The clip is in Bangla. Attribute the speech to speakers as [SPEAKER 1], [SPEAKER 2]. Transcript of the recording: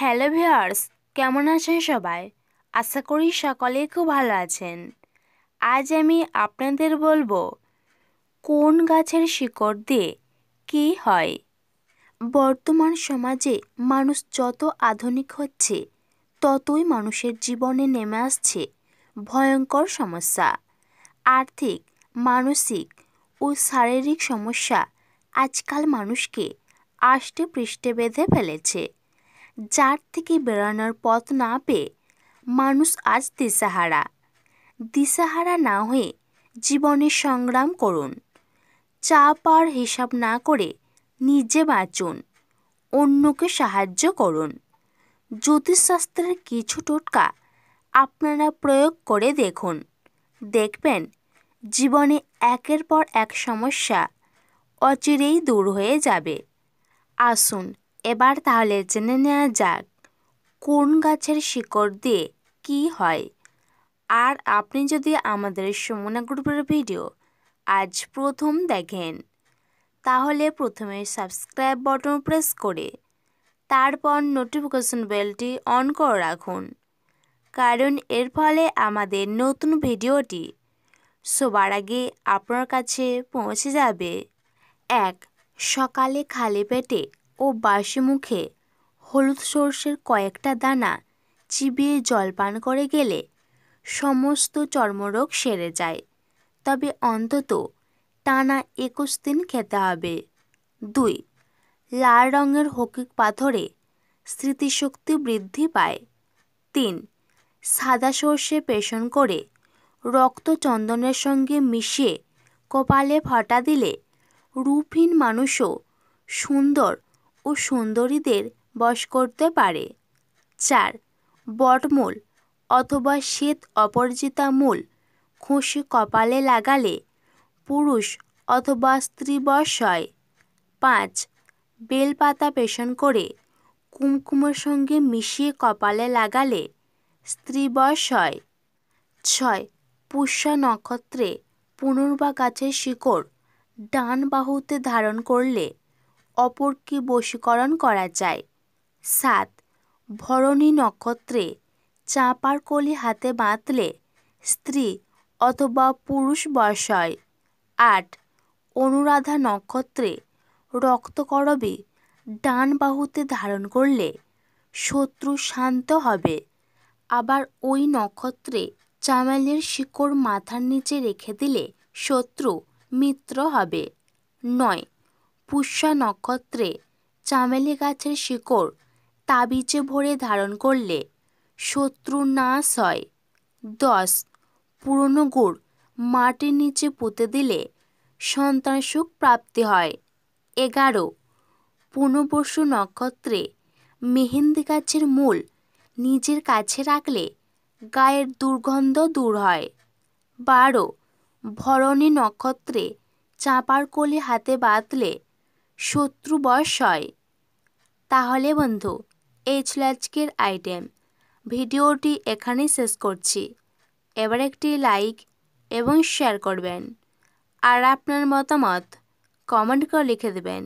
[SPEAKER 1] হ্যালো ভিয়ার্স কেমন আছেন সবাই আশা করি সকলে খুব ভালো আছেন আজ আমি আপনাদের বলবো কোন গাছের শিকড় দিয়ে কি হয় বর্তমান সমাজে মানুষ যত আধুনিক হচ্ছে ততই মানুষের জীবনে নেমে আসছে ভয়ঙ্কর সমস্যা আর্থিক মানসিক ও শারীরিক সমস্যা আজকাল মানুষকে আষ্টে পৃষ্ঠে বেঁধে ফেলেছে যার থেকে বেরোনোর পথ না পেয়ে মানুষ আজ দিশাহারা দিশাহারা না হয়ে জীবনের সংগ্রাম করুন চাপ আর হিসাব না করে নিজে বাঁচুন অন্যকে সাহায্য করুন জ্যোতিষশাস্ত্রের কিছু টোটকা আপনারা প্রয়োগ করে দেখুন দেখবেন জীবনে একের পর এক সমস্যা অচিরেই দূর হয়ে যাবে আসুন এবার তাহলে জেনে নেওয়া যাক কোন গাছের শিকড় দিয়ে কি হয় আর আপনি যদি আমাদের সমনা গ্রুপের ভিডিও আজ প্রথম দেখেন তাহলে প্রথমে সাবস্ক্রাইব বটন প্রেস করে তারপর নোটিফিকেশন বেলটি অন করে রাখুন কারণ এর ফলে আমাদের নতুন ভিডিওটি সবার আগে আপনার কাছে পৌঁছে যাবে এক সকালে খালি পেটে ও বাসি মুখে হলুদ সর্ষের কয়েকটা দানা চিবিয়ে জলপান করে গেলে সমস্ত চর্মরোগ সেরে যায় তবে অন্তত টানা একুশ দিন খেতে হবে দুই লাল রঙের হকিক পাথরে স্মৃতিশক্তি বৃদ্ধি পায় তিন সাদা সর্ষে পেষণ করে রক্ত চন্দনের সঙ্গে মিশিয়ে কপালে ফটা দিলে রূপহীন মানুষও সুন্দর ও সুন্দরীদের বশ করতে পারে চার বটমূল অথবা শ্বেত অপরজিতা মূল খুশি কপালে লাগালে পুরুষ অথবা স্ত্রী বশ হয় পাঁচ বেলপাতা পেষণ করে কুমকুমের সঙ্গে মিশিয়ে কপালে লাগালে স্ত্রী বশ হয় ছয় পুষ্যা নক্ষত্রে পুনর্বা গাছের শিকড় ডান বাহুতে ধারণ করলে অপরকে বশীকরণ করা যায় সাত ভরণী নক্ষত্রে চাঁপার কলি হাতে বাঁধলে স্ত্রী অথবা পুরুষ বশ হয় আট অনুরাধা নক্ষত্রে রক্তকরবে ডান বাহুতে ধারণ করলে শত্রু শান্ত হবে আবার ওই নক্ষত্রে চামেলের শিকড় মাথার নিচে রেখে দিলে শত্রু মিত্র হবে নয় পুষ্যা নক্ষত্রে চামেলি গাছের শিকড় তাবিজে ভরে ধারণ করলে শত্রু নাশ হয় দশ পুরনো গুড় মাটির নিচে পুঁতে দিলে সন্তান সুখ প্রাপ্তি হয় এগারো পুনবসু নক্ষত্রে মেহেন্দি গাছের মূল নিজের কাছে রাখলে গায়ের দুর্গন্ধ দূর হয় বারো ভরণী নক্ষত্রে চাঁপার কলি হাতে বাঁধলে শত্রু বয়স হয় তাহলে বন্ধু এই ছিল আজকের আইটেম ভিডিওটি এখানেই শেষ করছি এবার একটি লাইক এবং শেয়ার করবেন আর আপনার মতামত কমেন্ট করে লিখে দেবেন